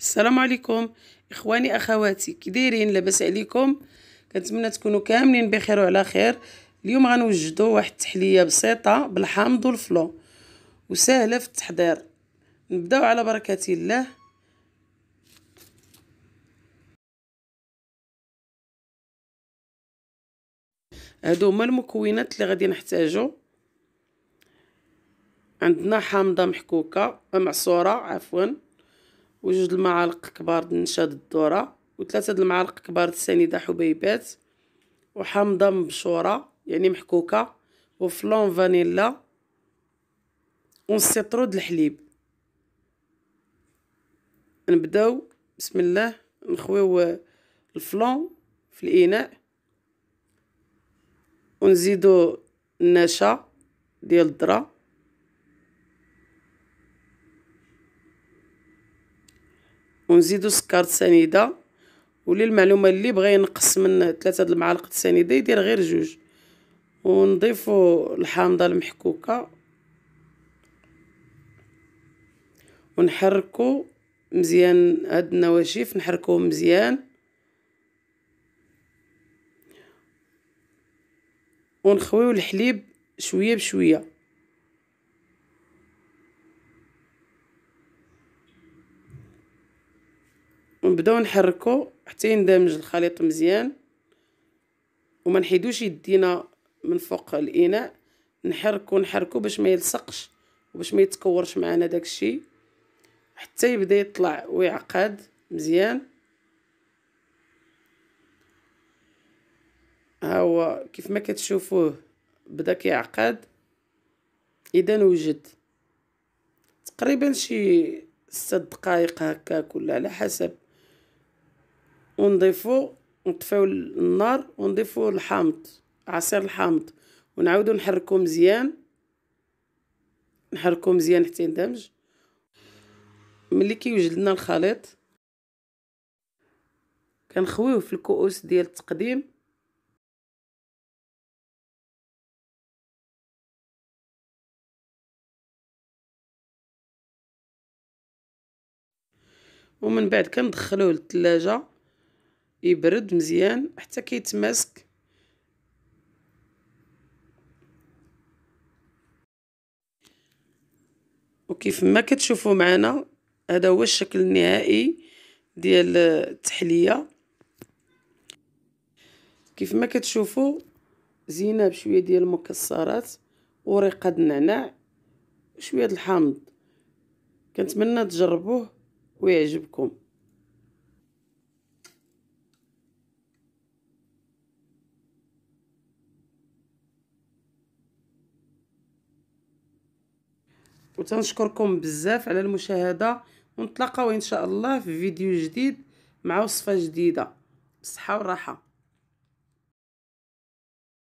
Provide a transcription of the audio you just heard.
السلام عليكم اخواني اخواتي كي دايرين لاباس عليكم كنتمنى تكونوا كاملين بخير وعلى خير اليوم غنوجدوا واحد التحليه بسيطه بالحامض والفلو وسهله في التحضير نبداو على بركه الله هادو هما المكونات اللي غادي نحتاجو عندنا حامضه محكوكه معصوره عفوا وجوج المعالق كبار نشاد الذره وثلاثه المعالق كبار السنيده حبيبات وحامضه مبشوره يعني محكوكه وفلون فانيلا د الحليب نبداو بسم الله نخويو الفلون في الاناء ونزيدو النشا ديال الذره ونزيدو سكر سنيده وللمعلومه اللي بغى ينقص من ثلاثه د المعالق السنيده يدير غير جوج ونضيفو الحامضه المحكوكه ونحركو مزيان هاد النواشف نحركوهم مزيان ونخويو الحليب شويه بشويه ونبداو نحركو حتى يندمج الخليط مزيان وما نحيدوش يدينا من فوق الاناء نحركو نحركو باش ما يلصقش وباش ما يتكورش معنا داكشي حتى يبدا يطلع ويعقد مزيان ها هو كيف ما كتشوفوه بدا كيعقد اذا وجد تقريبا شي 6 دقائق هكاك ولا على حسب ونضيفو نطفيو النار ونضيفو الحامض عصير الحامض ونعاودو نحركو مزيان نحركو مزيان حتى يندمج ملي كيوجد لنا الخليط كنخويوه في الكؤوس ديال التقديم ومن بعد كندخلوه للثلاجه يبرد مزيان حتى كيتماسك وكيف ما كتشوفوا معنا هذا هو الشكل النهائي ديال التحليه كيف ما كتشوفوا زينه بشويه ديال المكسرات ورقه النعناع شويه الحامض كنتمنى تجربوه ويعجبكم وتنشكركم بزاف على المشاهده ونتلاقاو ان شاء الله في فيديو جديد مع وصفه جديده بالصحه والراحه